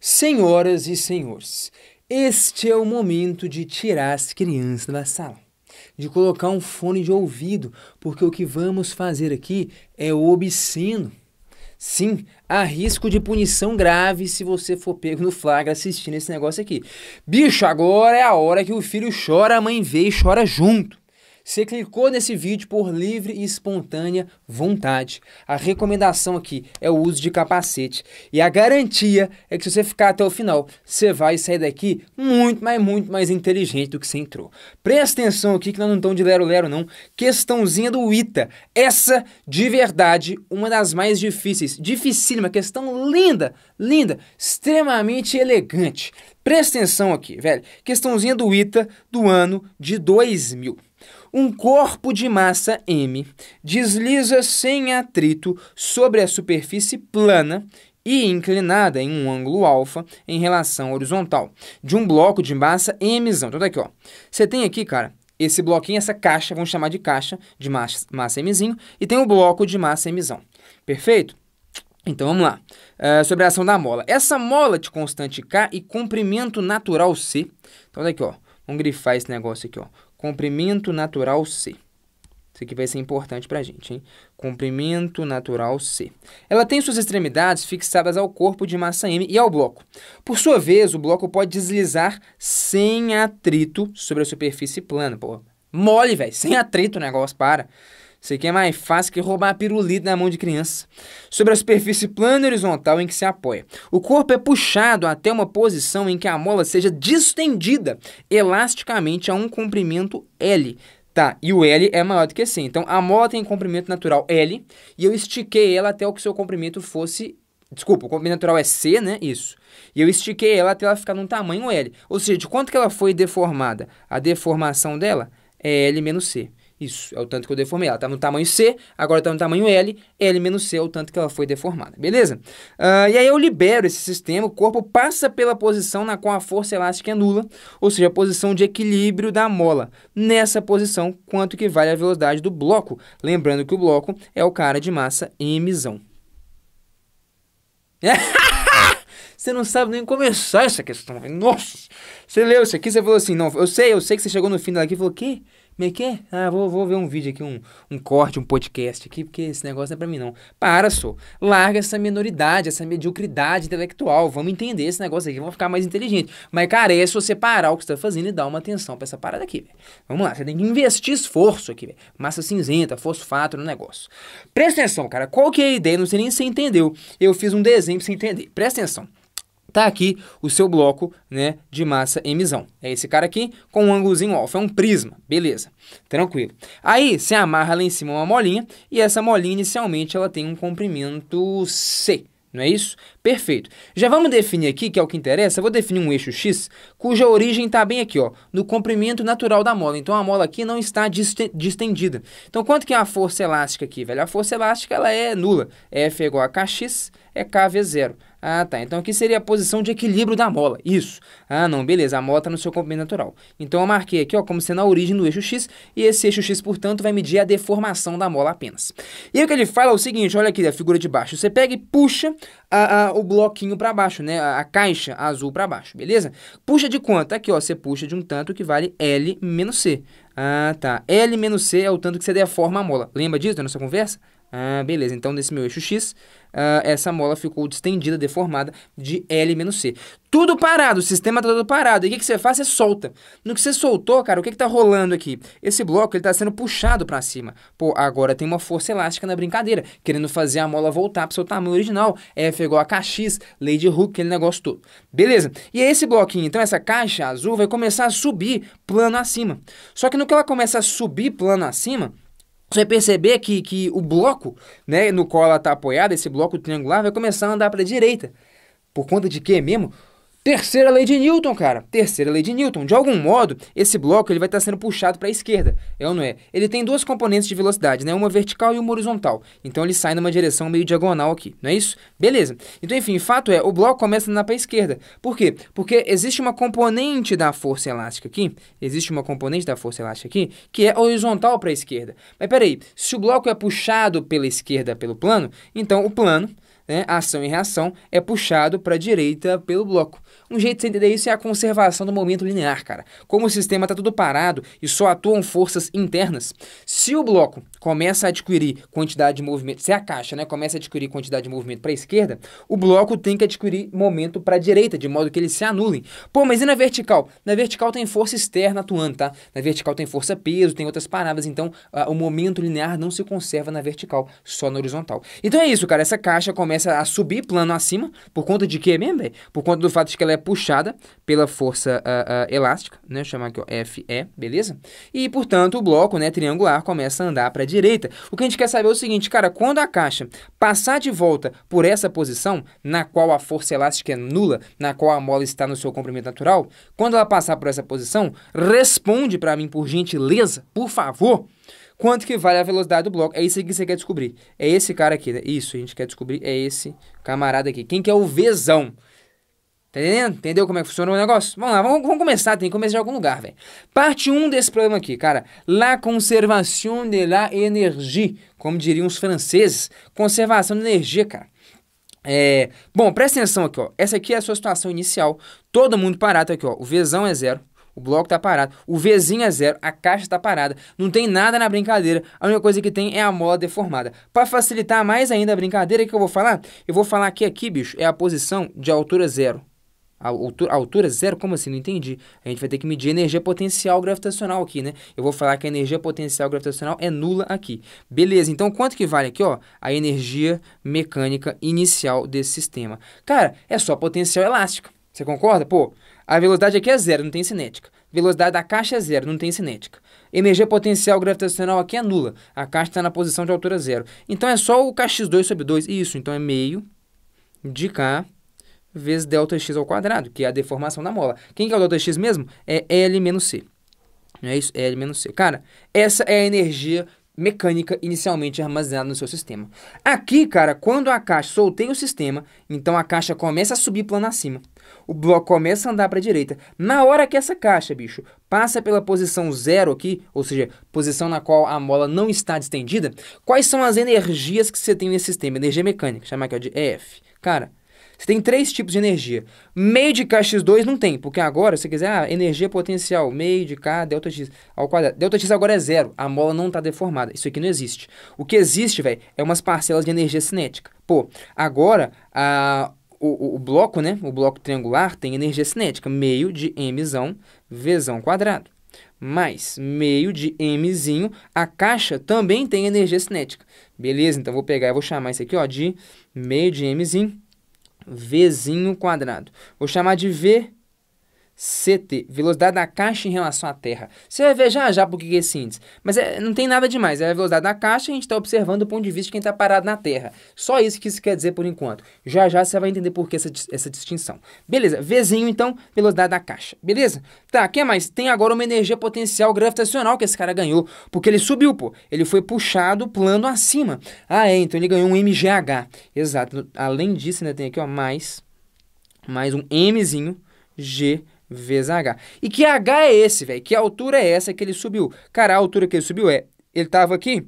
Senhoras e senhores, este é o momento de tirar as crianças da sala, de colocar um fone de ouvido, porque o que vamos fazer aqui é obsceno. Sim, há risco de punição grave se você for pego no flagra assistindo esse negócio aqui. Bicho, agora é a hora que o filho chora, a mãe vê e chora junto. Você clicou nesse vídeo por livre e espontânea vontade. A recomendação aqui é o uso de capacete. E a garantia é que se você ficar até o final, você vai sair daqui muito, mas muito mais inteligente do que você entrou. Presta atenção aqui que nós não estamos é de lero-lero não. Questãozinha do ITA. Essa, de verdade, uma das mais difíceis. Dificílima, questão linda, linda, extremamente elegante. Presta atenção aqui, velho. Questãozinha do ITA do ano de 2000. Um corpo de massa m desliza sem atrito sobre a superfície plana e inclinada em um ângulo alfa em relação horizontal de um bloco de massa m. Então tá aqui, ó. Você tem aqui, cara, esse bloquinho, essa caixa, vamos chamar de caixa de massa, massa e tem o um bloco de massa M. Perfeito? Então vamos lá. Uh, sobre a ação da mola. Essa mola de constante K e comprimento natural C. Então daqui, tá ó. Vamos grifar esse negócio aqui, ó comprimento natural C. Isso aqui vai ser importante para a gente, hein? Comprimento natural C. Ela tem suas extremidades fixadas ao corpo de massa M e ao bloco. Por sua vez, o bloco pode deslizar sem atrito sobre a superfície plana. Pô, mole, velho, sem atrito o negócio, para. Isso aqui é mais fácil que roubar a pirulita na mão de criança. Sobre a superfície plana e horizontal em que se apoia. O corpo é puxado até uma posição em que a mola seja distendida elasticamente a um comprimento L. Tá, e o L é maior do que C. Então, a mola tem comprimento natural L e eu estiquei ela até o que seu comprimento fosse Desculpa, o comprimento natural é C, né? Isso. E eu estiquei ela até ela ficar num tamanho L. Ou seja, de quanto que ela foi deformada? A deformação dela é L menos C. Isso, é o tanto que eu deformei. Ela estava tá no tamanho C, agora está no tamanho L. L menos C é o tanto que ela foi deformada, beleza? Uh, e aí eu libero esse sistema, o corpo passa pela posição na qual a força elástica é nula, ou seja, a posição de equilíbrio da mola. Nessa posição, quanto que vale a velocidade do bloco? Lembrando que o bloco é o cara de massa em emisão. você não sabe nem começar essa questão. Nossa, você leu isso aqui, você falou assim, não, eu sei, eu sei que você chegou no fim daqui e falou, o quê? Como é que é? Ah, vou, vou ver um vídeo aqui, um, um corte, um podcast aqui, porque esse negócio não é pra mim não. Para, só. Larga essa minoridade, essa mediocridade intelectual. Vamos entender esse negócio aqui, vamos ficar mais inteligente. Mas, cara, é só separar o que você tá fazendo e dar uma atenção pra essa parada aqui, velho. Vamos lá, você tem que investir esforço aqui, velho. Massa cinzenta, fosfato no negócio. Presta atenção, cara. Qual que é a ideia? Não sei nem se você entendeu. Eu fiz um desenho pra você entender. Presta atenção tá aqui o seu bloco né, de massa emisão. É esse cara aqui com um ângulozinho alfa, é um prisma, beleza, tranquilo. Aí você amarra lá em cima uma molinha e essa molinha inicialmente ela tem um comprimento C, não é isso? Perfeito. Já vamos definir aqui, que é o que interessa, eu vou definir um eixo X cuja origem está bem aqui, ó, no comprimento natural da mola. Então a mola aqui não está distendida. Então quanto que é a força elástica aqui, velho? A força elástica ela é nula. F é igual a Kx, é K vezes zero. Ah, tá. Então aqui seria a posição de equilíbrio da mola. Isso. Ah, não, beleza. A mola está no seu comprimento natural. Então eu marquei aqui, ó, como sendo a origem do eixo X, e esse eixo X, portanto, vai medir a deformação da mola apenas. E o que ele fala é o seguinte, olha aqui a figura de baixo. Você pega e puxa a, a, o bloquinho para baixo, né? A, a caixa azul para baixo, beleza? Puxa de quanto? Aqui, ó, você puxa de um tanto que vale L menos C. Ah, tá. L menos C é o tanto que você deforma a mola. Lembra disso da nossa conversa? Ah, beleza, então nesse meu eixo X, ah, essa mola ficou distendida, deformada de L menos C. Tudo parado, o sistema tá todo parado. E o que, que você faz? Você solta. No que você soltou, cara, o que, que tá rolando aqui? Esse bloco ele tá sendo puxado para cima. Pô, agora tem uma força elástica na brincadeira, querendo fazer a mola voltar pro seu tamanho original. F é igual a KX, lei de Hooke, aquele negócio todo. Beleza, e é esse bloquinho, então essa caixa azul vai começar a subir plano acima. Só que no que ela começa a subir plano acima, você vai perceber que, que o bloco né, no qual ela está apoiada, esse bloco triangular, vai começar a andar para a direita. Por conta de quê mesmo? Terceira lei de Newton, cara. Terceira lei de Newton. De algum modo, esse bloco ele vai estar tá sendo puxado para a esquerda, é ou não é? Ele tem duas componentes de velocidade, né? Uma vertical e uma horizontal. Então ele sai numa direção meio diagonal aqui, não é isso? Beleza. Então, enfim, fato é, o bloco começa a andar para a esquerda. Por quê? Porque existe uma componente da força elástica aqui, existe uma componente da força elástica aqui, que é horizontal para a esquerda. Mas peraí, se o bloco é puxado pela esquerda pelo plano, então o plano né, ação e reação, é puxado para a direita pelo bloco. Um jeito de você entender isso é a conservação do momento linear, cara. Como o sistema está tudo parado e só atuam forças internas, se o bloco começa a adquirir quantidade de movimento, se a caixa né, começa a adquirir quantidade de movimento para a esquerda, o bloco tem que adquirir momento para a direita, de modo que eles se anulem. Pô, mas e na vertical? Na vertical tem força externa atuando, tá? Na vertical tem força peso, tem outras paradas, então ah, o momento linear não se conserva na vertical, só na horizontal. Então é isso, cara. Essa caixa começa começa a subir plano acima, por conta de quê mesmo, Por conta do fato de que ela é puxada pela força uh, uh, elástica, né? Chamar aqui, ó, FE, beleza? E, portanto, o bloco, né, triangular, começa a andar para a direita. O que a gente quer saber é o seguinte, cara, quando a caixa passar de volta por essa posição, na qual a força elástica é nula, na qual a mola está no seu comprimento natural, quando ela passar por essa posição, responde para mim, por gentileza, por favor, Quanto que vale a velocidade do bloco? É isso que você quer descobrir. É esse cara aqui, né? Isso, a gente quer descobrir. É esse camarada aqui. Quem que é o Vzão? Tá entendendo? Entendeu como é que funciona o negócio? Vamos lá, vamos, vamos começar, tem que começar de algum lugar, velho. Parte 1 um desse problema aqui, cara. La conservation de la énergie, como diriam os franceses. Conservação de energia, cara. É, bom, presta atenção aqui, ó. Essa aqui é a sua situação inicial. Todo mundo parado aqui, ó. O Vzão é zero. O bloco está parado. O Vzinho é zero. A caixa está parada. Não tem nada na brincadeira. A única coisa que tem é a mola deformada. Para facilitar mais ainda a brincadeira, que eu vou falar? Eu vou falar que aqui, bicho, é a posição de altura zero. A altura, a altura, zero? Como assim? Não entendi. A gente vai ter que medir energia potencial gravitacional aqui, né? Eu vou falar que a energia potencial gravitacional é nula aqui. Beleza, então quanto que vale aqui, ó? A energia mecânica inicial desse sistema. Cara, é só potencial elástico. Você concorda? Pô, a velocidade aqui é zero, não tem cinética. Velocidade da caixa é zero, não tem cinética. Energia potencial gravitacional aqui é nula. A caixa está na posição de altura zero. Então é só o kx2 sobre 2. Isso, então é meio de k vezes delta x ao quadrado, que é a deformação da mola. Quem que é o delta x mesmo? É L menos C. Não é isso? É L menos C. Cara, essa é a energia mecânica inicialmente armazenada no seu sistema. Aqui, cara, quando a caixa soltei o sistema, então a caixa começa a subir plano acima. O bloco começa a andar para a direita. Na hora que essa caixa, bicho, passa pela posição zero aqui, ou seja, posição na qual a mola não está distendida, quais são as energias que você tem nesse sistema? Energia mecânica, chamar aqui de EF. Cara, você tem três tipos de energia. Meio de KX2 não tem, porque agora, se você quiser, ah, energia é potencial, meio de K, delta X ao quadrado. Delta X agora é zero, a mola não está deformada. Isso aqui não existe. O que existe, velho, é umas parcelas de energia cinética. Pô, agora a, o, o, bloco, né? O bloco triangular tem energia cinética, meio de Mzão Vzão quadrado. Mais meio de Mzinho, a caixa também tem energia cinética. Beleza, então vou pegar e vou chamar isso aqui ó, de meio de Mzinho Vzinho quadrado. Vou chamar de V CT, velocidade da caixa em relação à Terra. Você vai ver já já por que é esse índice. Mas é, não tem nada demais, é a velocidade da caixa e a gente está observando do ponto de vista de quem está parado na Terra. Só isso que isso quer dizer por enquanto. Já já você vai entender por que essa, essa distinção. Beleza, Vzinho então, velocidade da caixa. Beleza? Tá, o que mais? Tem agora uma energia potencial gravitacional que esse cara ganhou, porque ele subiu, pô. Ele foi puxado plano acima. Ah, é, então ele ganhou um MGH. Exato. Além disso, ainda né, tem aqui, ó, mais, mais um Mzinho, G vezes h. E que h é esse, velho? Que altura é essa que ele subiu? Cara, a altura que ele subiu é... Ele tava aqui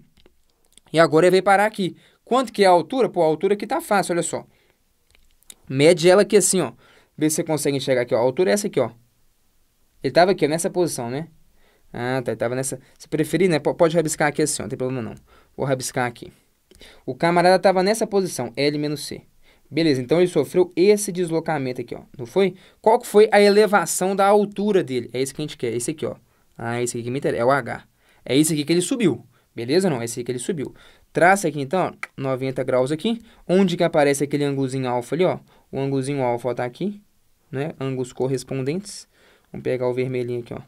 e agora ele veio parar aqui. Quanto que é a altura? Pô, a altura aqui tá fácil, olha só. Mede ela aqui assim, ó. Vê se você consegue enxergar aqui, ó. A altura é essa aqui, ó. Ele tava aqui, ó, nessa posição, né? Ah, tá, ele tava nessa... Se preferir, né? Pode rabiscar aqui assim, ó. Não tem problema não. Vou rabiscar aqui. O camarada tava nessa posição, L menos C. Beleza, então ele sofreu esse deslocamento aqui, ó. Não foi? Qual que foi a elevação da altura dele? É esse que a gente quer, é esse aqui, ó. Ah, esse aqui que me interessa, é o H. É esse aqui que ele subiu, beleza? Não, é esse aqui que ele subiu. Traça aqui, então, 90 graus aqui. Onde que aparece aquele ângulozinho alfa ali, ó? O ângulozinho alfa tá aqui, né? Ângulos correspondentes. Vamos pegar o vermelhinho aqui, ó.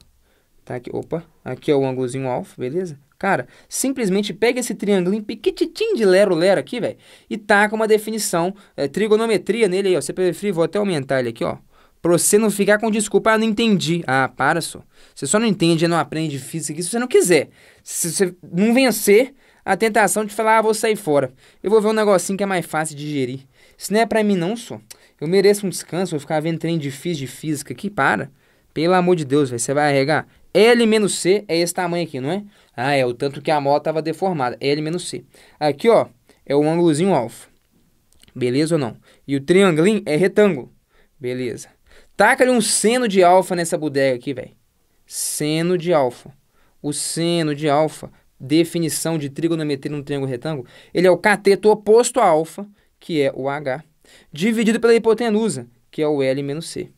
Tá aqui, opa. Aqui é o ângulozinho alfa, beleza? Cara, simplesmente pega esse triangulinho pequititim de lero-lero aqui, velho, e taca uma definição, é, trigonometria nele aí, ó. Você preferir, vou até aumentar ele aqui, ó. Pra você não ficar com desculpa, ah, não entendi. Ah, para só. Você só não entende e não aprende física aqui se você não quiser. Se você não vencer a tentação de falar, ah, vou sair fora. Eu vou ver um negocinho que é mais fácil de digerir. Isso não é pra mim não, só. Eu mereço um descanso, vou ficar vendo trem difícil de física aqui, para. Pelo amor de Deus, velho você vai arregar? L menos C é esse tamanho aqui, não é? Ah, é o tanto que a mola estava deformada. L menos C. Aqui, ó, é o ângulozinho alfa. Beleza ou não? E o triangulinho é retângulo. Beleza. Taca-lhe um seno de alfa nessa bodega aqui, velho. Seno de alfa. O seno de alfa, definição de trigonometria num triângulo retângulo, ele é o cateto oposto a alfa, que é o H, dividido pela hipotenusa, que é o L menos C.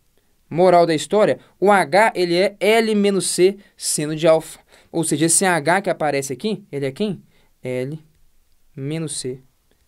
Moral da história, o H ele é L-C menos seno de alfa. Ou seja, esse H que aparece aqui, ele é quem? L menos C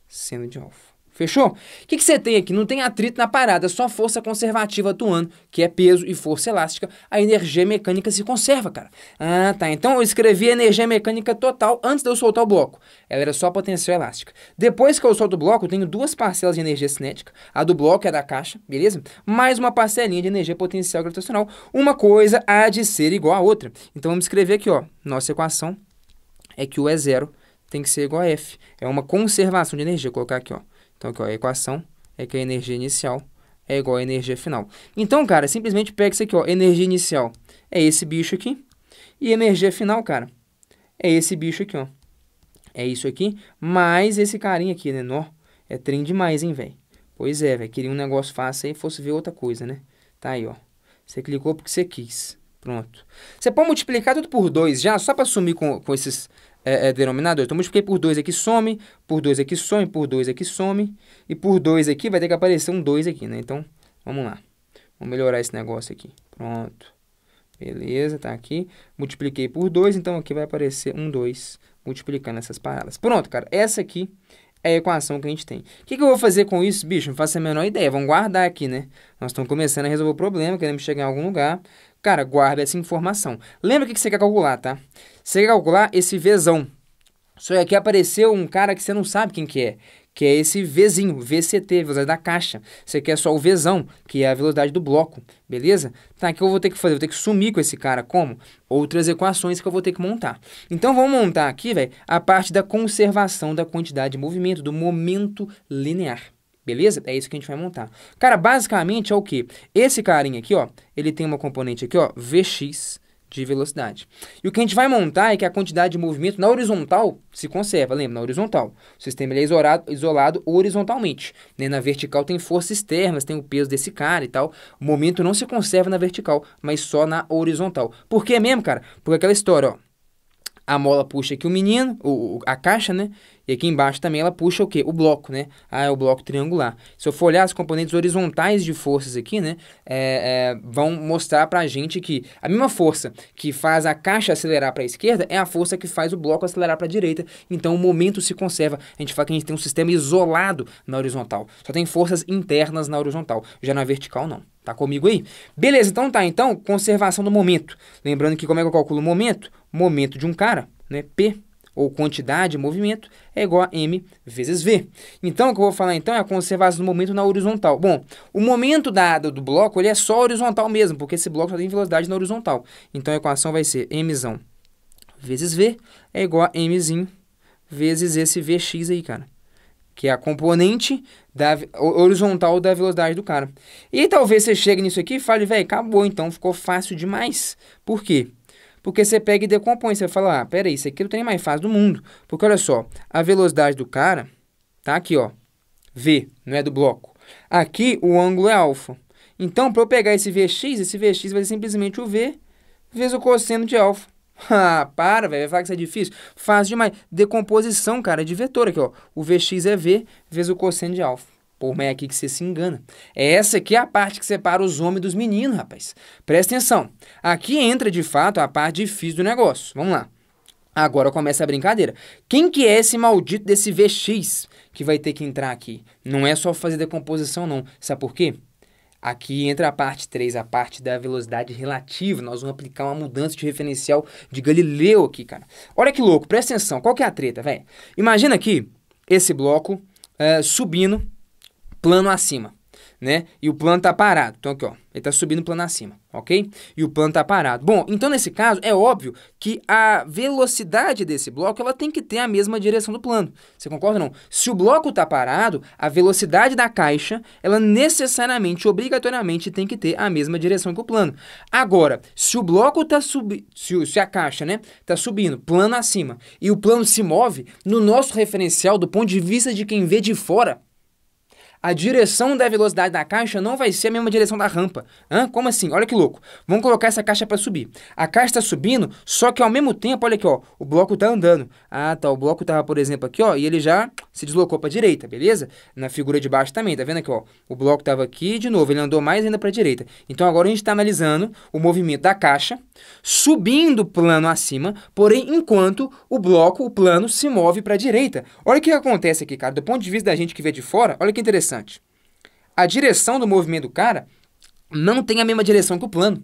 seno de alfa. Fechou? O que, você tem aqui? Não tem atrito na parada, só força conservativa atuando, que é peso e força elástica. A energia mecânica se conserva, cara. Ah, tá. Então eu escrevi energia mecânica total antes de eu soltar o bloco. Ela era só potencial elástica. Depois que eu solto o bloco, eu tenho duas parcelas de energia cinética. A do bloco é da caixa, beleza? Mais uma parcelinha de energia potencial gravitacional. Uma coisa há de ser igual à outra. Então vamos escrever aqui, ó. Nossa equação é que o E zero, tem que ser igual a F. É uma conservação de energia. Vou colocar aqui, ó. Então, aqui, ó, a equação é que a energia inicial é igual à energia final. Então, cara, simplesmente pega isso aqui, ó, energia inicial é esse bicho aqui, e energia final, cara, é esse bicho aqui, ó. É isso aqui, mais esse carinha aqui, né, nó? É trem demais, hein, velho? Pois é, velho, queria um negócio fácil aí, fosse ver outra coisa, né? Tá aí, ó. Você clicou porque você quis. Pronto. Você pode multiplicar tudo por 2 já, só para sumir com, com esses é, é, denominador. Então, multipliquei por 2 aqui, some, por 2 aqui, some, por 2 aqui, some, e por 2 aqui vai ter que aparecer um 2 aqui, né? Então, vamos lá. Vamos melhorar esse negócio aqui. Pronto. Beleza, tá aqui. Multipliquei por 2, então aqui vai aparecer um 2 multiplicando essas paradas. Pronto, cara. Essa aqui é a equação que a gente tem. O que, que, eu vou fazer com isso, bicho? Não faço a menor ideia. Vamos guardar aqui, né? Nós estamos começando a resolver o problema, queremos chegar em algum lugar. Cara, guarda essa informação. Lembra o que, que você quer calcular, tá? você calcular esse Vzão. Só que aqui apareceu um cara que você não sabe quem que é, que é esse Vzinho, VCT, velocidade da caixa. Você quer só o Vzão, que é a velocidade do bloco, beleza? Tá, o que eu vou ter que fazer? Vou ter que sumir com esse cara, como? Outras equações que eu vou ter que montar. Então, vamos montar aqui, velho, a parte da conservação da quantidade de movimento, do momento linear. Beleza? É isso que a gente vai montar. Cara, basicamente é o que? Esse carinha aqui, ó, ele tem uma componente aqui, ó, Vx, de velocidade. E o que a gente vai montar é que a quantidade de movimento na horizontal se conserva, lembra, na horizontal. O sistema é isolado, isolado horizontalmente. Né? Na vertical tem forças externas, tem o peso desse cara e tal. O momento não se conserva na vertical, mas só na horizontal. Por que mesmo, cara? Porque aquela história, ó a mola puxa aqui o menino, o, a caixa, né? E aqui embaixo também ela puxa o quê? O bloco, né? Ah, é o bloco triangular. Se eu for olhar as componentes horizontais de forças aqui, né? É, é, vão mostrar pra gente que a mesma força que faz a caixa acelerar para a esquerda é a força que faz o bloco acelerar para a direita. Então o momento se conserva. A gente fala que a gente tem um sistema isolado na horizontal. Só tem forças internas na horizontal. Já na vertical, não. Tá comigo aí? Beleza, então tá. Então, conservação do momento. Lembrando que como é que eu calculo o momento? momento de um cara, né, P, ou quantidade, movimento, é igual a m vezes v. Então, o que eu vou falar então é a conservação do momento na horizontal. Bom, o momento da, do, do bloco ele é só horizontal mesmo, porque esse bloco só tem velocidade na horizontal. Então, a equação vai ser m vezes v é igual a m vezes esse vx aí, cara. Que é a componente da, horizontal da velocidade do cara. E talvez você chegue nisso aqui e fale, velho, acabou, então ficou fácil demais. Por quê? Porque você pega e decompõe, você fala, ah, peraí, isso aqui é o mais fácil do mundo. Porque olha só, a velocidade do cara tá aqui, ó, V, não é do bloco. Aqui o ângulo é alfa. Então, para eu pegar esse Vx, esse Vx vai ser simplesmente o V vezes o cosseno de alfa. Ah, para, velho, vai falar que isso é difícil? Faz demais. Decomposição, cara, é de vetor aqui, ó. O Vx é V vezes o cosseno de alfa. Pô, mas é aqui que você se engana. É essa aqui a parte que separa os homens dos meninos, rapaz. Presta atenção. Aqui entra de fato a parte difícil do negócio. Vamos lá. Agora começa a brincadeira. Quem que é esse maldito desse VX que vai ter que entrar aqui? Não é só fazer decomposição, não. Sabe por quê? Aqui entra a parte 3, a parte da velocidade relativa. Nós vamos aplicar uma mudança de referencial de Galileu aqui, cara. Olha que louco, presta atenção. Qual que é a treta, velho? Imagina aqui esse bloco eh, subindo plano acima, né? E o plano tá parado. Então aqui, ó, ele tá subindo plano acima, ok? E o plano tá parado. Bom, então nesse caso é óbvio que a velocidade desse bloco, ela tem que ter a mesma direção do plano. Você concorda ou não? Se o bloco tá parado, a velocidade da caixa, ela necessariamente, obrigatoriamente tem que ter a mesma direção que o plano. Agora, se o bloco tá subindo, se, se a caixa, né, tá subindo, plano acima, e o plano se move, no nosso referencial, do ponto de vista de quem vê de fora, a direção da velocidade da caixa não vai ser a mesma direção da rampa. Hã? Como assim? Olha que louco. Vamos colocar essa caixa para subir. A caixa está subindo, só que ao mesmo tempo, olha aqui, ó, o bloco está andando. Ah, tá, o bloco estava, por exemplo, aqui, ó, e ele já se deslocou para a direita, beleza? Na figura de baixo também, tá vendo aqui, ó? O bloco estava aqui, de novo, ele andou mais ainda para a direita. Então agora a gente está analisando o movimento da caixa subindo plano acima, porém enquanto o bloco, o plano se move para a direita. Olha o que acontece aqui, cara, do ponto de vista da gente que vê de fora, olha que interessante interessante. A direção do movimento do cara não tem a mesma direção que o plano.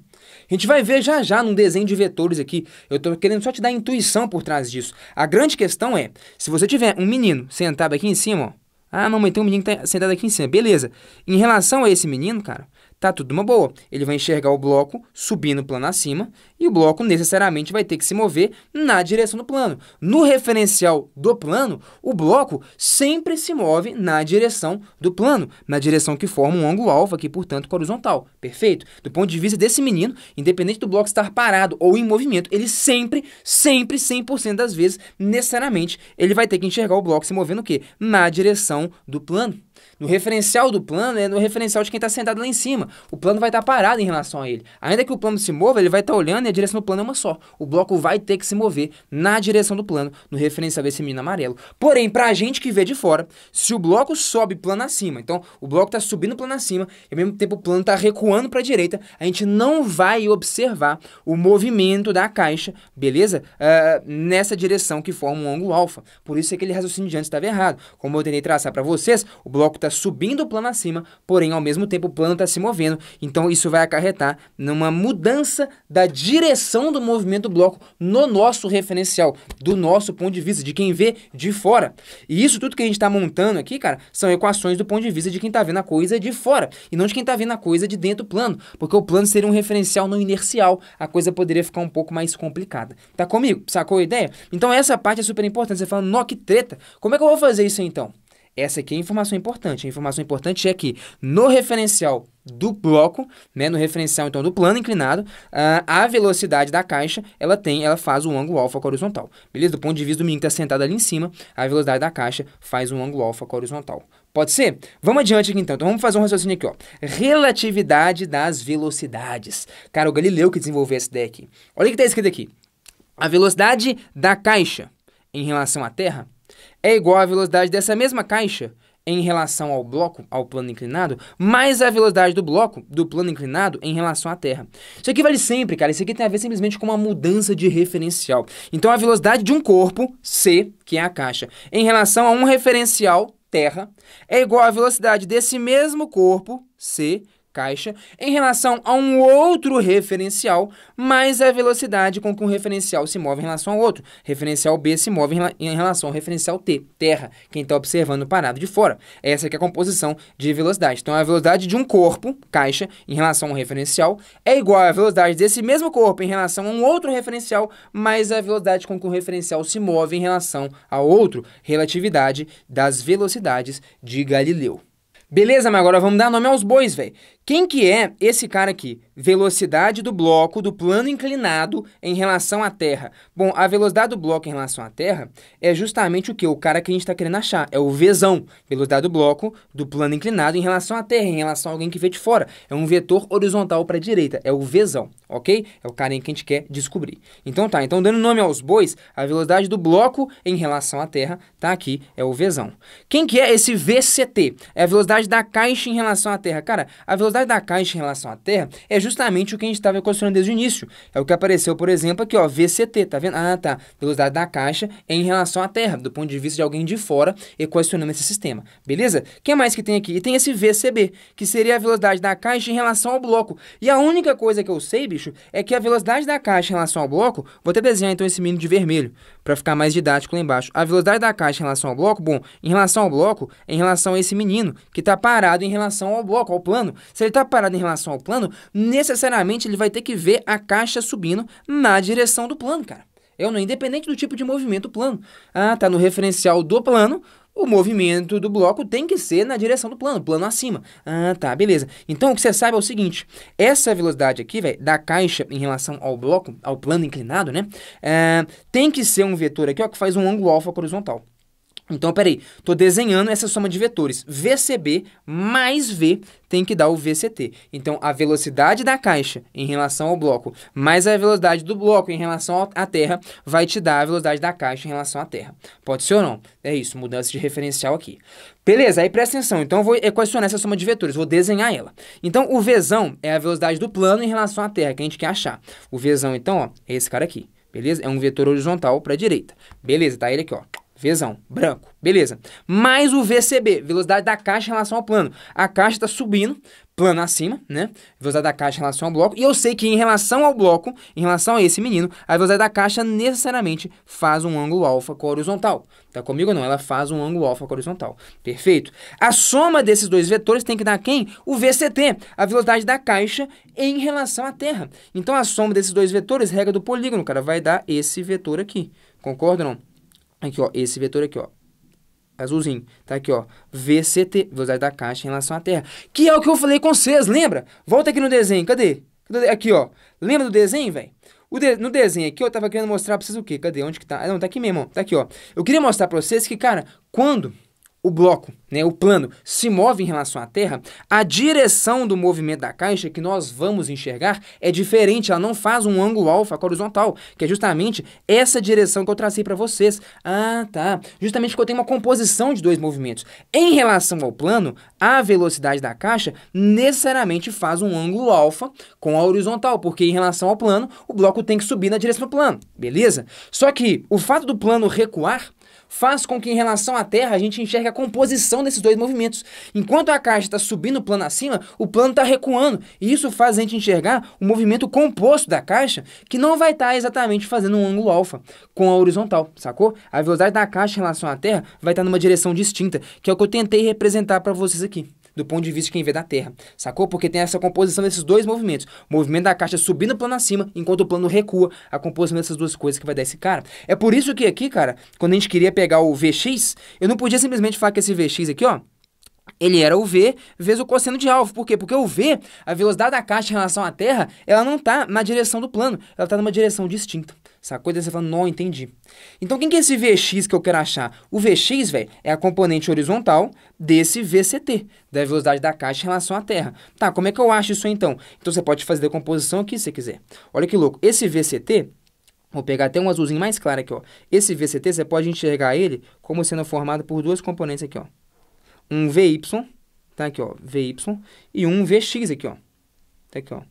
A gente vai ver já já num desenho de vetores aqui. Eu estou querendo só te dar a intuição por trás disso. A grande questão é, se você tiver um menino sentado aqui em cima, ó, ah, não, mas tem um menino que tá sentado aqui em cima. Beleza. Em relação a esse menino, cara, tá tudo uma boa. Ele vai enxergar o bloco subindo plano acima e o bloco necessariamente vai ter que se mover na direção do plano. No referencial do plano, o bloco sempre se move na direção do plano, na direção que forma um ângulo alfa aqui, portanto, com a horizontal. Perfeito? Do ponto de vista desse menino, independente do bloco estar parado ou em movimento, ele sempre, sempre, 100% das vezes, necessariamente, ele vai ter que enxergar o bloco se movendo o quê? Na direção do plano. No referencial do plano é no referencial de quem está sentado lá em cima. O plano vai estar tá parado em relação a ele. Ainda que o plano se mova, ele vai estar tá olhando e a direção do plano é uma só. O bloco vai ter que se mover na direção do plano, no referencial desse menino amarelo. Porém, para a gente que vê de fora, se o bloco sobe plano acima, então o bloco está subindo plano acima e ao mesmo tempo o plano está recuando para a direita, a gente não vai observar o movimento da caixa, beleza? Uh, nessa direção que forma um ângulo alfa. Por isso é que aquele raciocínio de antes estava errado. Como eu tentei traçar para vocês, o bloco está subindo o plano acima, porém ao mesmo tempo o plano está se movendo. Então isso vai acarretar numa mudança da direção do movimento do bloco no nosso referencial, do nosso ponto de vista, de quem vê de fora. E isso tudo que a gente está montando aqui, cara, são equações do ponto de vista de quem está vendo a coisa de fora e não de quem está vendo a coisa de dentro do plano, porque o plano seria um referencial não inercial, a coisa poderia ficar um pouco mais complicada. Tá comigo? Sacou a ideia? Então essa parte é super importante. Você fala, nó que treta. Como é que eu vou fazer isso então? Essa aqui é a informação importante. A informação importante é que no referencial do bloco, né, no referencial então do plano inclinado, a velocidade da caixa, ela tem, ela faz um ângulo alfa com a horizontal. Beleza? Do ponto de vista do menino que está sentado ali em cima, a velocidade da caixa faz um ângulo alfa com a horizontal. Pode ser? Vamos adiante aqui então. Então vamos fazer um raciocínio aqui, ó. Relatividade das velocidades. Cara, o Galileu que desenvolveu essa ideia aqui. Olha o que está escrito aqui. A velocidade da caixa em relação à Terra é igual à velocidade dessa mesma caixa em relação ao bloco, ao plano inclinado, mais a velocidade do bloco, do plano inclinado, em relação à Terra. Isso aqui vale sempre, cara. Isso aqui tem a ver simplesmente com uma mudança de referencial. Então, a velocidade de um corpo, C, que é a caixa, em relação a um referencial, Terra, é igual à velocidade desse mesmo corpo, C, caixa em relação a um outro referencial, mais a velocidade com que um referencial se move em relação ao outro. Referencial B se move em relação ao referencial T, terra, quem está observando parado de fora. Essa que é a composição de velocidade. Então, a velocidade de um corpo, caixa, em relação a um referencial, é igual à velocidade desse mesmo corpo em relação a um outro referencial, mais a velocidade com que o referencial se move em relação ao outro. Relatividade das velocidades de Galileu. Beleza, mas agora vamos dar nome aos bois, velho. Quem que é esse cara aqui? Velocidade do bloco do plano inclinado em relação à Terra. Bom, a velocidade do bloco em relação à Terra é justamente o que? O cara que a gente está querendo achar. É o Vzão. Velocidade do bloco do plano inclinado em relação à Terra, em relação a alguém que vê de fora. É um vetor horizontal para a direita. É o Vzão, ok? É o cara em que a gente quer descobrir. Então tá, então dando nome aos bois, a velocidade do bloco em relação à Terra tá aqui, é o Vzão. Quem que é esse VCT? É a velocidade velocidade da caixa em relação à Terra. Cara, a velocidade da caixa em relação à Terra é justamente o que a gente estava equacionando desde o início. É o que apareceu, por exemplo, aqui, ó, VCT, tá vendo? Ah, tá. Velocidade da caixa é em relação à Terra, do ponto de vista de alguém de fora equacionando esse sistema. Beleza? Quem mais que tem aqui? E tem esse VCB, que seria a velocidade da caixa em relação ao bloco. E a única coisa que eu sei, bicho, é que a velocidade da caixa em relação ao bloco, vou até desenhar então esse mínimo de vermelho para ficar mais didático lá embaixo. A velocidade da caixa em relação ao bloco, bom, em relação ao bloco, é em relação a esse menino que está parado em relação ao bloco, ao plano. Se ele está parado em relação ao plano, necessariamente ele vai ter que ver a caixa subindo na direção do plano, cara. Eu é não, independente do tipo de movimento plano. Ah, tá no referencial do plano, o movimento do bloco tem que ser na direção do plano, plano acima. Ah, tá, beleza. Então o que você sabe é o seguinte: essa velocidade aqui, velho, da caixa em relação ao bloco, ao plano inclinado, né? É, tem que ser um vetor aqui, ó, que faz um ângulo alfa horizontal. Então, peraí, estou desenhando essa soma de vetores. VCB mais V tem que dar o VCT. Então, a velocidade da caixa em relação ao bloco, mais a velocidade do bloco em relação à Terra, vai te dar a velocidade da caixa em relação à Terra. Pode ser ou não? É isso, mudança de referencial aqui. Beleza, aí presta atenção. Então, eu vou equacionar essa soma de vetores, vou desenhar ela. Então, o Vzão é a velocidade do plano em relação à Terra, que a gente quer achar. O Vzão, então, ó, é esse cara aqui. Beleza? É um vetor horizontal para a direita. Beleza, tá ele aqui, ó. Vzão, branco, beleza. Mais o VCB, velocidade da caixa em relação ao plano. A caixa está subindo, plano acima, né? Velocidade da caixa em relação ao bloco. E eu sei que em relação ao bloco, em relação a esse menino, a velocidade da caixa necessariamente faz um ângulo alfa com a horizontal. Tá comigo ou não? Ela faz um ângulo alfa com a horizontal. Perfeito? A soma desses dois vetores tem que dar quem? O VCT, a velocidade da caixa em relação à Terra. Então a soma desses dois vetores, regra do polígono, cara, vai dar esse vetor aqui. Concordam? Aqui, ó, esse vetor aqui, ó, azulzinho, tá aqui, ó, VCT, velocidade da caixa em relação à Terra, que é o que eu falei com vocês, lembra? Volta aqui no desenho, cadê? Aqui, ó, lembra do desenho, velho? De... no desenho aqui, eu tava querendo mostrar pra vocês o quê? Cadê? Onde que tá? Ah, não, tá aqui mesmo, ó. Tá aqui, ó. Eu queria mostrar pra vocês que, cara, quando o bloco, né, o plano, se move em relação à Terra, a direção do movimento da caixa que nós vamos enxergar é diferente, ela não faz um ângulo alfa com horizontal, que é justamente essa direção que eu tracei para vocês. Ah, tá. Justamente porque eu tenho uma composição de dois movimentos. Em relação ao plano, a velocidade da caixa necessariamente faz um ângulo alfa com a horizontal, porque em relação ao plano, o bloco tem que subir na direção do plano, beleza? Só que o fato do plano recuar faz com que em relação à Terra a gente enxergue a composição desses dois movimentos. Enquanto a caixa está subindo o plano acima, o plano está recuando, e isso faz a gente enxergar o movimento composto da caixa, que não vai estar tá exatamente fazendo um ângulo alfa com a horizontal, sacou? A velocidade da caixa em relação à Terra vai estar tá numa direção distinta, que é o que eu tentei representar para vocês aqui do ponto de vista de quem vê da Terra, sacou? Porque tem essa composição desses dois movimentos. O movimento da caixa subindo o plano acima, enquanto o plano recua, a composição dessas duas coisas que vai dar esse cara. É por isso que aqui, cara, quando a gente queria pegar o VX, eu não podia simplesmente falar que esse VX aqui, ó, ele era o V vezes o cosseno de alfa. Por quê? Porque o V, a velocidade da caixa em relação à Terra, ela não está na direção do plano, ela está numa direção distinta. Sacou? Daí você fala, não, entendi. Então, quem que é esse VX que eu quero achar? O VX, velho, é a componente horizontal desse VCT, da velocidade da caixa em relação à Terra. Tá, como é que eu acho isso então? Então, você pode fazer decomposição aqui se você quiser. Olha que louco. Esse VCT, Vou pegar até um azulzinho mais claro aqui, ó. Esse VCT, você pode enxergar ele como sendo formado por duas componentes aqui, ó. Um VY, tá aqui, ó, VY, e um VX aqui, ó. Tá aqui, ó.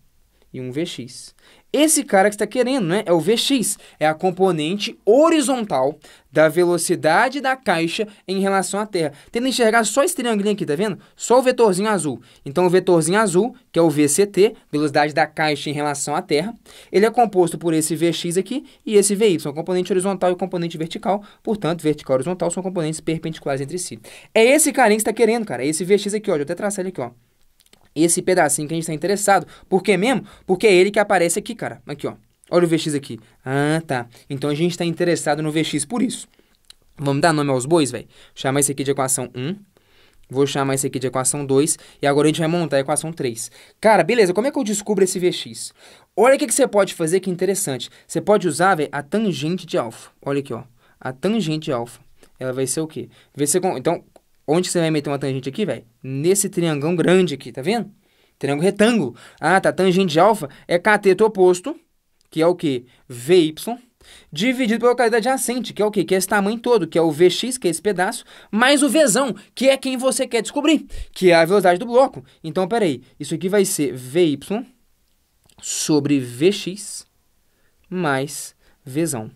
E um VX. Esse cara que está querendo, né? É o Vx, é a componente horizontal da velocidade da caixa em relação à Terra. Tenta enxergar só esse triangulinho aqui, tá vendo? Só o vetorzinho azul. Então, o vetorzinho azul, que é o VCT, velocidade da caixa em relação à Terra, ele é composto por esse Vx aqui e esse Vy, componente horizontal e componente vertical. Portanto, vertical e horizontal são componentes perpendiculares entre si. É esse carinha que está querendo, cara. É esse Vx aqui, ó. Deixa eu até traçar ele aqui, ó esse pedacinho que a gente está interessado. Por quê mesmo? Porque é ele que aparece aqui, cara. Aqui, ó. Olha o VX aqui. Ah, tá. Então a gente está interessado no VX por isso. Vamos dar nome aos bois, velho? Chamar esse aqui de equação 1. Vou chamar esse aqui de equação 2. E agora a gente vai montar a equação 3. Cara, beleza. Como é que eu descubro esse VX? Olha o que, que você pode fazer que é interessante. Você pode usar, velho, a tangente de alfa. Olha aqui, ó. A tangente de alfa. Ela vai ser o quê? Vê se... Então, Onde você vai meter uma tangente aqui, velho? Nesse triangão grande aqui, tá vendo? Triângulo retângulo. Ah, tá. Tangente de alfa é cateto oposto, que é o quê? VY, dividido pela localidade adjacente, que é o quê? Que é esse tamanho todo, que é o Vx, que é esse pedaço, mais o Vzão, que é quem você quer descobrir, que é a velocidade do bloco. Então, peraí. Isso aqui vai ser VY sobre Vx mais Vzão.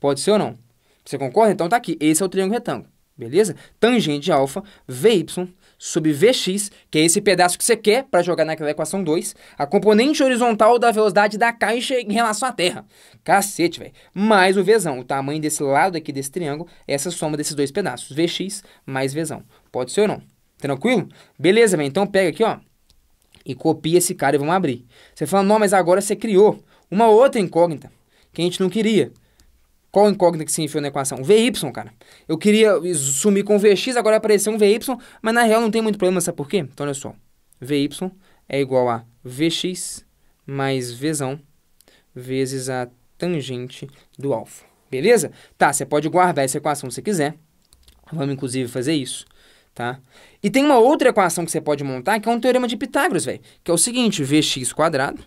Pode ser ou não? Você concorda? Então tá aqui. Esse é o triângulo retângulo beleza? Tangente de alfa, Vy sobre Vx, que é esse pedaço que você quer para jogar naquela equação 2, a componente horizontal da velocidade da caixa em relação à Terra. Cacete, velho. Mais o Vzão, o tamanho desse lado aqui desse triângulo, é essa soma desses dois pedaços, Vx mais Vzão. Pode ser ou não. Tranquilo? Beleza, velho. Então pega aqui, ó, e copia esse cara e vamos abrir. Você fala, não, mas agora você criou uma outra incógnita que a gente não queria. Qual incógnita que se enfiou na equação? VY, cara. Eu queria sumir com VX, agora apareceu um VY, mas na real não tem muito problema, sabe por quê? Então olha só. VY é igual a VX mais Vzão vezes a tangente do alfa. Beleza? Tá, você pode guardar essa equação se quiser. Vamos, inclusive, fazer isso, tá? E tem uma outra equação que você pode montar, que é um teorema de Pitágoras, velho. Que é o seguinte, Vx quadrado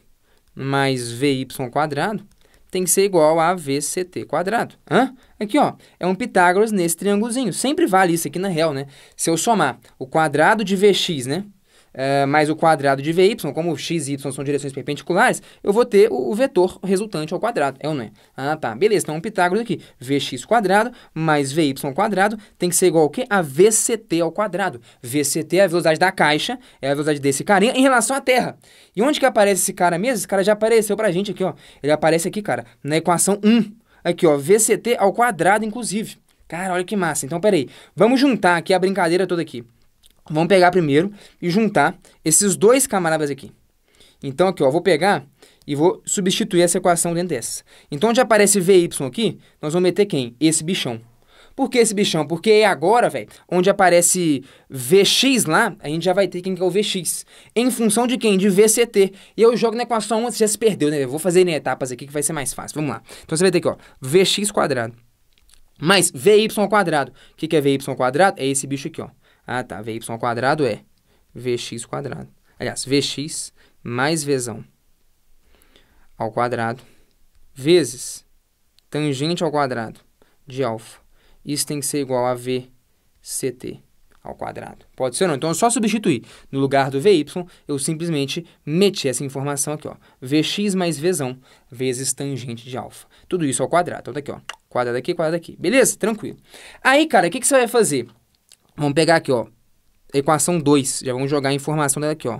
mais Vy quadrado tem que ser igual a VCT quadrado. Hã? Aqui, ó, é um Pitágoras nesse triângulozinho. Sempre vale isso aqui na real, né? Se eu somar o quadrado de VX, né? uh, mais o quadrado de vy, como x e y são direções perpendiculares, eu vou ter o, o vetor resultante ao quadrado, é ou não é? Ah, tá. Beleza, então um Pitágoras aqui. vx quadrado mais vy quadrado tem que ser igual ao quê? A vct ao quadrado. vct é a velocidade da caixa, é a velocidade desse carinha em relação à Terra. E onde que aparece esse cara mesmo? Esse cara já apareceu pra gente aqui, ó. Ele aparece aqui, cara, na equação 1. Aqui, ó, vct ao quadrado, inclusive. Cara, olha que massa. Então, peraí. Vamos juntar aqui a brincadeira toda aqui. Vamos pegar primeiro e juntar esses dois camaradas aqui. Então, aqui, ó, vou pegar e vou substituir essa equação dentro dessa. Então, onde aparece VY aqui, nós vamos meter quem? Esse bichão. Por que esse bichão? Porque é agora, velho, onde aparece VX lá, a gente já vai ter quem que é o VX. Em função de quem? De VCT. E eu jogo na equação 1, você já se perdeu, né? vou fazer em né, etapas aqui que vai ser mais fácil. Vamos lá. Então, você vai ter aqui, ó, VX quadrado mais VY quadrado. O que, que é VY quadrado? É esse bicho aqui, ó. Ah, tá. Vy quadrado é Vx quadrado. Aliás, Vx mais Vzão ao quadrado vezes tangente ao quadrado de alfa. Isso tem que ser igual a VCT ao quadrado. Pode ser não? Então, é só substituir. No lugar do VY, eu simplesmente meti essa informação aqui, ó. Vx mais Vzão vezes tangente de alfa. Tudo isso ao quadrado. Então, tá aqui, ó. Quadrado aqui, quadrado aqui. Beleza? Tranquilo. Aí, cara, o que, que você vai fazer? Vamos pegar aqui, ó. Equação 2. Já vamos jogar a informação dela aqui, ó.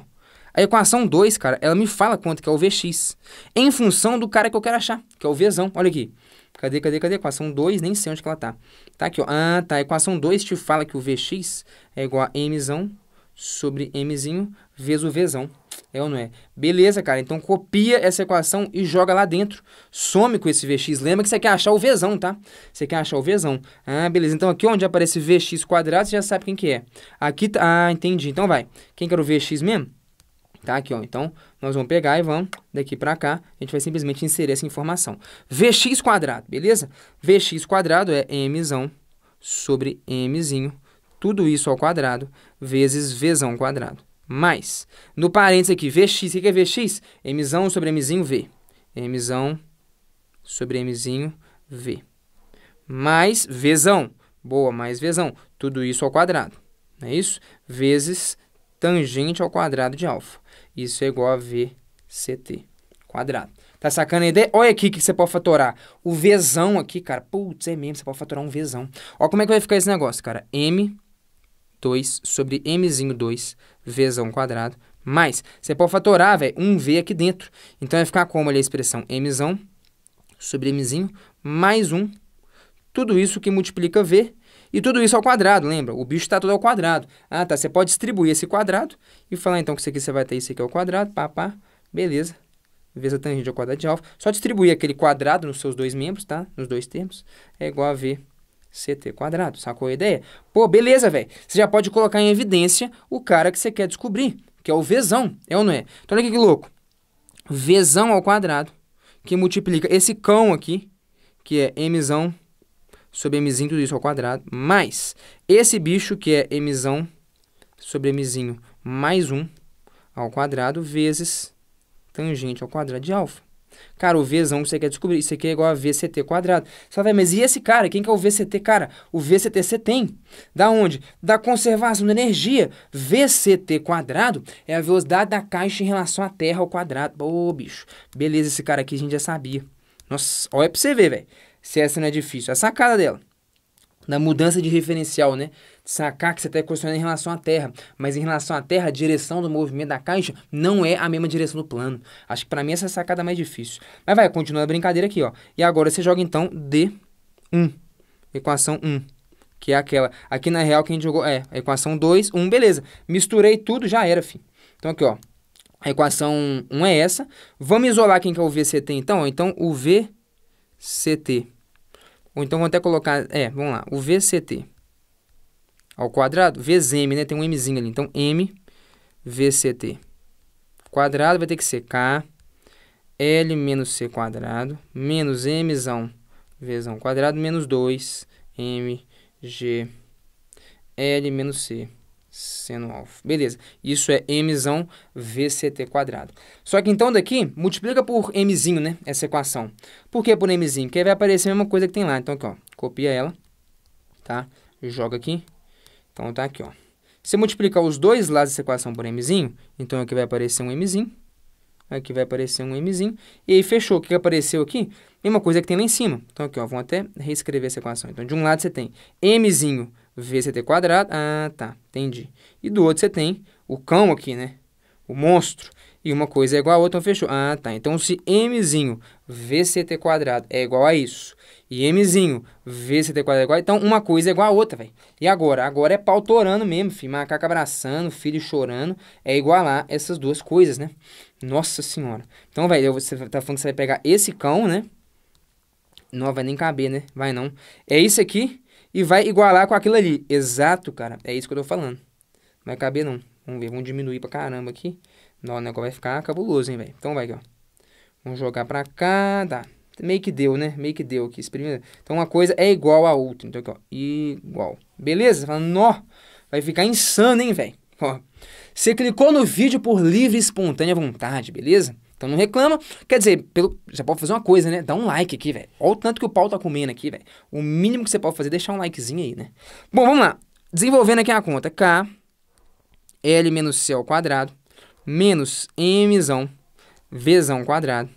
A equação 2, cara, ela me fala quanto que é o Vx. Em função do cara que eu quero achar, que é o Vzão. Olha aqui. Cadê, cadê, cadê? Equação 2, nem sei onde que ela tá. Tá aqui, ó. Ah, tá. A equação 2 te fala que o Vx é igual a Mzão sobre m vezes o Vzão. É ou não é? Beleza, cara. Então copia essa equação e joga lá dentro. Some com esse Vx. Lembra que você quer achar o Vzão, tá? Você quer achar o Vzão. Ah, beleza. Então aqui onde aparece Vx quadrado, você já sabe quem que é. Aqui, tá... ah, entendi. Então vai. Quem quer o Vx mesmo? Tá aqui, ó. Então, nós vamos pegar e vamos daqui para cá. A gente vai simplesmente inserir essa informação. Vx quadrado, beleza? Vx quadrado é mzão sobre mzinho. Tudo isso ao quadrado vezes vzão quadrado mais. No parênteses aqui, Vx, o que é Vx? Mzão sobre Mzinho V. Mzão sobre Mzinho V. Mais Vzão. Boa, mais Vzão. Tudo isso ao quadrado. Não é isso? Vezes tangente ao quadrado de alfa. Isso é igual a VCT quadrado. Tá sacando a ideia? Olha aqui que você pode fatorar. O Vzão aqui, cara. Putz, é mesmo, você pode fatorar um Vzão. Olha como é que vai ficar esse negócio, cara. M2 sobre Mzinho 2 vezão quadrado, mais, você pode fatorar, velho, um V aqui dentro. Então, vai ficar como ali a expressão m sobre m, mais um, tudo isso que multiplica V, e tudo isso ao quadrado, lembra? O bicho está todo ao quadrado. Ah, tá, você pode distribuir esse quadrado e falar, então, que isso aqui você vai ter isso aqui ao quadrado, pá, pá, beleza. Vezes a tangente ao quadrado de alfa. Só distribuir aquele quadrado nos seus dois membros, tá? Nos dois termos, é igual a V CT quadrado, sacou a ideia? Pô, beleza, velho. Você já pode colocar em evidência o cara que você quer descobrir, que é o Vzão, é ou não é? Então olha aqui que louco. Vzão ao quadrado, que multiplica esse cão aqui, que é Mzão sobre Mzinho, tudo isso ao quadrado, mais esse bicho que é Mzão sobre Mzinho mais 1 ao quadrado, vezes tangente ao quadrado de alfa. Cara, o Vzão que você quer descobrir, isso aqui é igual a VCT quadrado. Você fala, mas e esse cara? Quem que é o VCT? Cara, o VCT você tem. Da onde? Da conservação da energia. VCT quadrado é a velocidade da caixa em relação à Terra ao quadrado. Ô, oh, bicho. Beleza, esse cara aqui a gente já sabia. Nossa, olha pra você ver, velho. Se essa não é difícil. É a sacada dela. Na mudança de referencial, né? sacar que você está equacionando em relação à Terra. Mas em relação à Terra, a direção do movimento da caixa não é a mesma direção do plano. Acho que para mim essa é a sacada mais difícil. Mas vai, continua a brincadeira aqui, ó. E agora você joga então D1. Equação 1. Que é aquela. Aqui na real quem jogou é a equação 2, 1, beleza. Misturei tudo, já era, fim. Então aqui, ó. A equação 1 é essa. Vamos isolar quem que é o VCT então? Então o VCT. Ou então vou até colocar, é, vamos lá, o VCT ao quadrado, vezes m, né? Tem um mzinho ali, então m vct. Quadrado vai ter que ser k l menos c quadrado menos mzão ao quadrado menos 2 g l menos c seno alfa. Beleza, isso é mzão vct quadrado. Só que então daqui, multiplica por mzinho, né, essa equação. Por que por mzinho? Porque vai aparecer a mesma coisa que tem lá. Então aqui, ó, copia ela, tá? Joga aqui, então tá aqui, ó. Se eu multiplicar os dois lados dessa equação por mzinho, então aqui vai aparecer um mzinho, aqui vai aparecer um mzinho, e aí fechou. O que apareceu aqui? Mesma coisa que tem lá em cima. Então aqui, ó, vamos até reescrever essa equação. Então de um lado você tem mzinho vct quadrado, ah, tá, entendi. E do outro você tem o cão aqui, né? O monstro. E uma coisa é igual a outra, então fechou. Ah, tá. Então se mzinho VCT quadrado é igual a isso. E Mzinho, VCT quadrado é igual a... Então, uma coisa é igual a outra, velho. E agora? Agora é pau torando mesmo, filho. Macaco abraçando, filho chorando. É igualar essas duas coisas, né? Nossa senhora. Então, velho, você tá falando que você vai pegar esse cão, né? Não vai nem caber, né? Vai não. É isso aqui e vai igualar com aquilo ali. Exato, cara. É isso que eu tô falando. Não vai caber, não. Vamos ver, vamos diminuir pra caramba aqui. Não, o negócio vai ficar cabuloso, hein, velho. Então vai aqui, ó. Vamos jogar pra cá, dá. Meio que deu, né? Meio que deu aqui. Experimenta. Então, uma coisa é igual a outra. Então, aqui, ó. Igual. Beleza? nó. Vai ficar insano, hein, velho? Ó. Você clicou no vídeo por livre e espontânea vontade, beleza? Então não reclama. Quer dizer, pelo... já pode fazer uma coisa, né? Dá um like aqui, velho. Olha o tanto que o pau tá comendo aqui, velho. O mínimo que você pode fazer é deixar um likezinho aí, né? Bom, vamos lá. Desenvolvendo aqui a conta. K, L menos C ao quadrado, menos Mzão. Vz ao quadrado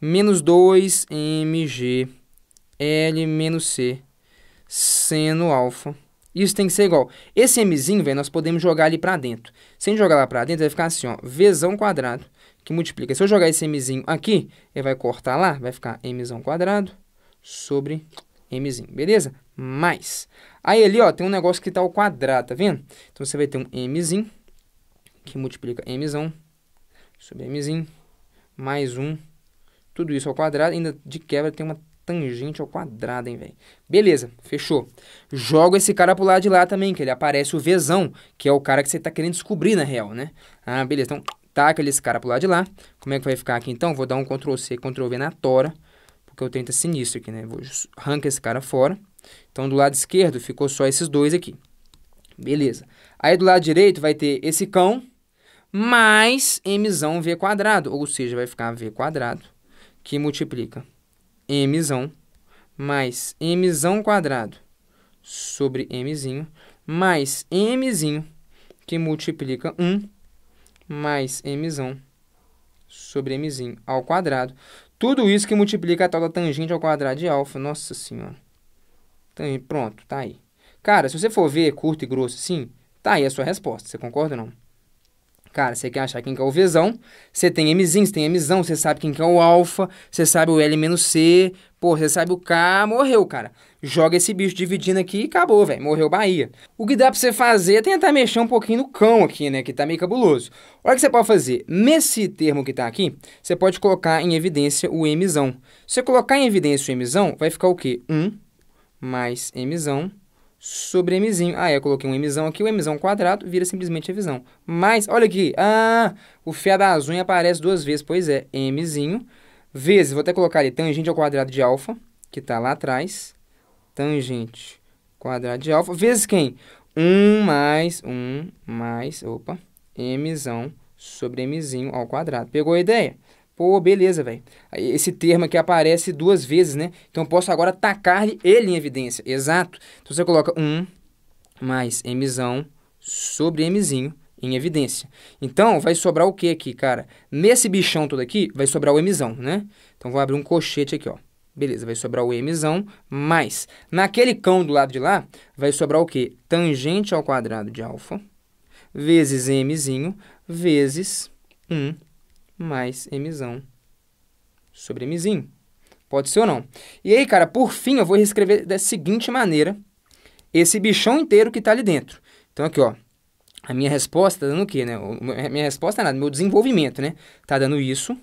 menos 2mg L menos C seno alfa. Isso tem que ser igual. Esse mzinho, velho, nós podemos jogar ali para dentro. Se a gente jogar lá para dentro, vai ficar assim, ó, vezão quadrado, que multiplica. Se eu jogar esse mzinho aqui, ele vai cortar lá, vai ficar mzão quadrado sobre mzinho, beleza? Mais. Aí ali, ó, tem um negócio que tá ao quadrado, tá vendo? Então, você vai ter um mzinho, que multiplica mzão sobre mzinho, mais um, tudo isso ao quadrado, ainda de quebra tem uma tangente ao quadrado, hein, velho? Beleza, fechou. Jogo esse cara pro lado de lá também, que ele aparece o Vzão, que é o cara que você tá querendo descobrir na real, né? Ah, beleza, então taca esse cara pro lado de lá. Como é que vai ficar aqui então? Vou dar um Ctrl+C, Ctrl+V na tora, porque eu tenho sinistro aqui, né? Vou arrancar esse cara fora. Então, do lado esquerdo ficou só esses dois aqui. Beleza. Aí do lado direito vai ter esse cão, mais mzão v quadrado, ou seja, vai ficar v quadrado que multiplica mzão mais mzão quadrado sobre mzinho mais mzinho que multiplica 1 mais mzão sobre mzinho ao quadrado. Tudo isso que multiplica a tal da tangente ao quadrado de alfa. Nossa senhora. Então, pronto, tá aí. Cara, se você for ver curto e grosso assim, tá aí a sua resposta. Você concorda ou não? Cara, você quer achar quem que é o Vzão, você tem Mzinho, você tem Mzão, você sabe quem que é o alfa, você sabe o L-C, pô, você sabe o K, morreu, cara. Joga esse bicho dividindo aqui e acabou, velho, morreu Bahia. O que dá pra você fazer é tentar mexer um pouquinho no cão aqui, né, que tá meio cabuloso. Olha o que você pode fazer. Nesse termo que tá aqui, você pode colocar em evidência o Mzão. Se você colocar em evidência o Mzão, vai ficar o quê? 1 mais Mzão sobre mzinho. Ah, eu coloquei um mzão aqui, o um ao quadrado vira simplesmente visão. Mas, olha aqui, ah, o fé da azunha aparece duas vezes, pois é, mzinho, vezes, vou até colocar ali, tangente ao quadrado de alfa, que está lá atrás, tangente quadrado de alfa, vezes quem? 1 mais 1 mais, opa, mzão sobre mzinho ao quadrado. Pegou a ideia? Pô, beleza, velho. Esse termo aqui aparece duas vezes, né? Então eu posso agora tacar ele em evidência. Exato. Então você coloca 1 mais m sobre mzinho em evidência. Então, vai sobrar o que aqui, cara? Nesse bichão todo aqui, vai sobrar o mzão, né? Então, vou abrir um cochete aqui, ó. Beleza, vai sobrar o mzão mais. Naquele cão do lado de lá, vai sobrar o que? Tangente ao quadrado de alfa vezes mzinho vezes 1 mais Mzão sobre Mzinho. Pode ser ou não. E aí, cara, por fim, eu vou reescrever da seguinte maneira esse bichão inteiro que está ali dentro. Então, aqui, ó. A minha resposta tá dando o quê, né? A minha resposta é nada, meu desenvolvimento, né? Tá dando isso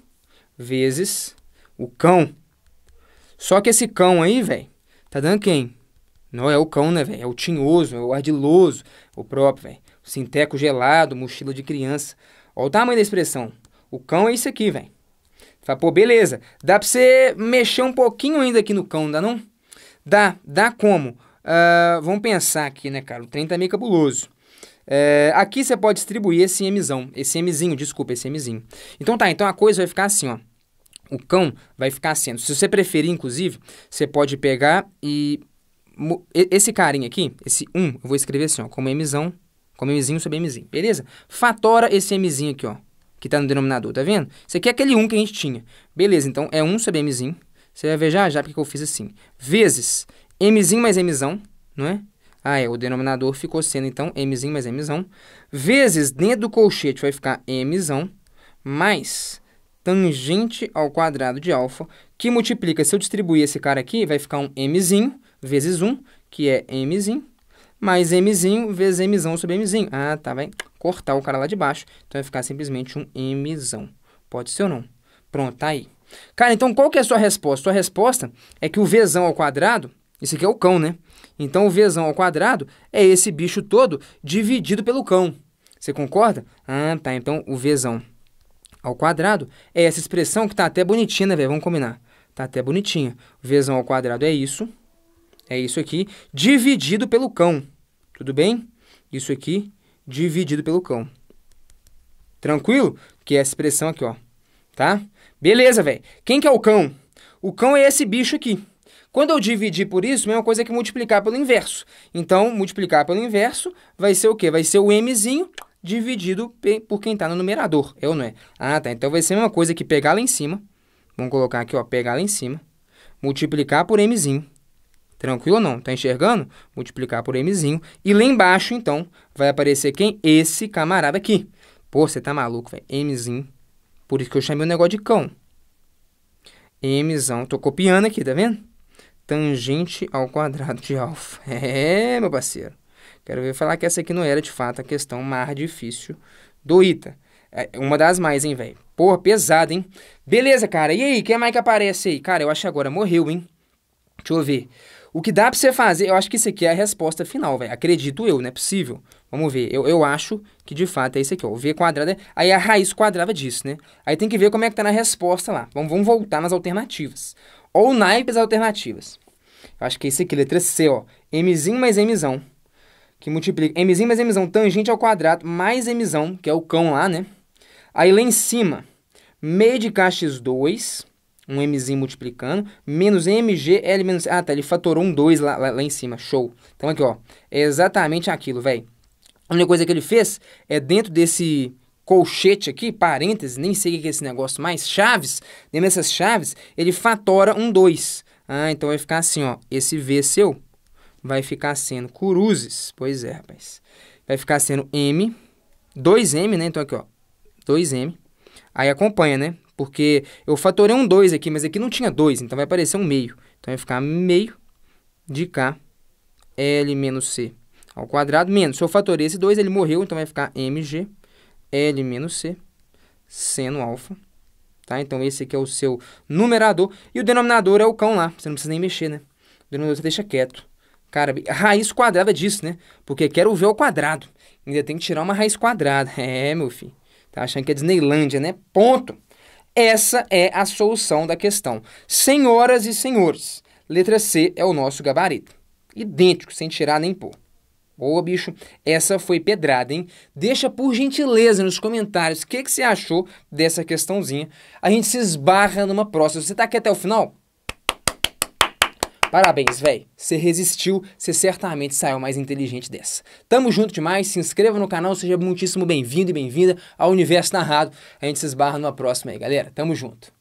vezes o cão. Só que esse cão aí, velho, tá dando quem? Não é o cão, né, velho? É o tinhoso, é o ardiloso, o próprio, velho. Sinteco gelado, mochila de criança. Olha o tamanho da expressão. O cão é isso aqui, velho. Fala, pô, beleza. Dá pra você mexer um pouquinho ainda aqui no cão, dá não? Dá, dá como? Uh, vamos pensar aqui, né, cara? O trem tá meio cabuloso. Eh, aqui você pode distribuir esse Mzão, esse Mzinho, desculpa, esse Mzinho. Então tá, então a coisa vai ficar assim, ó. O cão vai ficar sendo. Se você preferir, inclusive, você pode pegar e... Esse carinha aqui, esse 1, eu vou escrever assim, ó, como Mzão, como Mzinho sobre Mzinho, beleza? Fatora esse Mzinho aqui, ó que está no denominador, tá vendo? Isso aqui é aquele 1 que a gente tinha. Beleza, então é 1 sobre mzinho. Você vai ver já já porque eu fiz assim. Vezes mzinho mais mzão, não é? Ah, é, o denominador ficou sendo, então, mzinho mais mzão. Vezes, dentro do colchete vai ficar mzão, mais tangente ao quadrado de alfa, que multiplica, se eu distribuir esse cara aqui, vai ficar um mzinho vezes 1, que é mzinho, mais mzinho vezes mzão sobre mzinho. Ah, tá, vai cortar o cara lá de baixo. Então vai ficar simplesmente um M. Pode ser ou não? Pronto, tá aí. Cara, então qual que é a sua resposta? Sua resposta é que o V ao quadrado, isso aqui é o cão, né? Então o V ao quadrado é esse bicho todo dividido pelo cão. Você concorda? Ah, tá. Então o V ao quadrado é essa expressão que tá até bonitinha, né, velho? Vamos combinar. Tá até bonitinha. O ao quadrado é isso. É isso aqui, dividido pelo cão. Tudo bem? Isso aqui dividido pelo cão. Tranquilo? Que é essa expressão aqui, ó. Tá? Beleza, velho. Quem que é o cão? O cão é esse bicho aqui. Quando eu dividir por isso, a mesma coisa que multiplicar pelo inverso. Então, multiplicar pelo inverso vai ser o quê? Vai ser o mzinho dividido por quem está no numerador. Eu é não é? Ah, tá. Então, vai ser a mesma coisa que pegar lá em cima. Vamos colocar aqui, ó. Pegar lá em cima. Multiplicar por mzinho Tranquilo ou não? Tá enxergando? Multiplicar por mzinho. E lá embaixo, então, vai aparecer quem? Esse camarada aqui. Pô, você tá maluco, velho. Mzinho. Por isso que eu chamei o negócio de cão. Mzão. Tô copiando aqui, tá vendo? Tangente ao quadrado de alfa. É, meu parceiro. Quero ver falar que essa aqui não era, de fato, a questão mais difícil do ITA. É, é uma das mais, hein, velho? Porra, pesado, hein? Beleza, cara. E aí, quem mais que aparece aí? Cara, eu acho que agora morreu, hein? Deixa eu ver. O que dá pra você fazer, eu acho que isso aqui é a resposta final, velho. Acredito eu, não é possível. Vamos ver, eu, eu acho que de fato é isso aqui, ó. O V quadrada. é... aí a raiz quadrada disso, né? Aí tem que ver como é que tá na resposta lá. Vamos, vamos voltar nas alternativas. Ou naipes alternativas. Eu acho que é isso aqui, letra C, ó. Mzinho mais Mzão, que multiplica Mzinho mais Mzão tangente ao quadrado mais Mzão, que é o cão lá, né? Aí lá em cima, meio de K 2 um Mzinho multiplicando, menos MGL menos... Ah, tá, ele fatorou um 2 lá, lá, lá em cima, show. Então aqui, ó, é exatamente aquilo, velho. A única coisa que ele fez é dentro desse colchete aqui, parênteses, nem sei o que é esse negócio mais, chaves, dentro dessas chaves, ele fatora um 2. Ah, então vai ficar assim, ó, esse V seu vai ficar sendo curuzes, pois é, rapaz. Vai ficar sendo M, 2M, né? Então aqui, ó, 2M. Aí acompanha, né? Porque eu fatorei um 2 aqui, mas aqui não tinha 2, então vai aparecer um meio. Então vai ficar meio de K L menos C ao quadrado menos. Se eu fatorei esse 2, ele morreu, então vai ficar MG L menos C seno alfa. Tá? Então esse aqui é o seu numerador. E o denominador é o cão lá, você não precisa nem mexer, né? O denominador você deixa quieto. Cara, raiz quadrada disso, né? Porque quero ver ao quadrado. Ainda tem que tirar uma raiz quadrada. É, meu filho. Tá achando que é Disneylândia, né? Ponto. Essa é a solução da questão. Senhoras e senhores, letra C é o nosso gabarito. Idêntico, sem tirar nem pôr. Boa, bicho. Essa foi pedrada, hein? Deixa por gentileza nos comentários o que, que você achou dessa questãozinha. A gente se esbarra numa próxima. Você tá aqui até o final? Parabéns, véi. Você resistiu, você certamente saiu mais inteligente dessa. Tamo junto demais, se inscreva no canal, seja muitíssimo bem-vindo e bem-vinda ao Universo Narrado. A gente se esbarra numa próxima aí, galera. Tamo junto.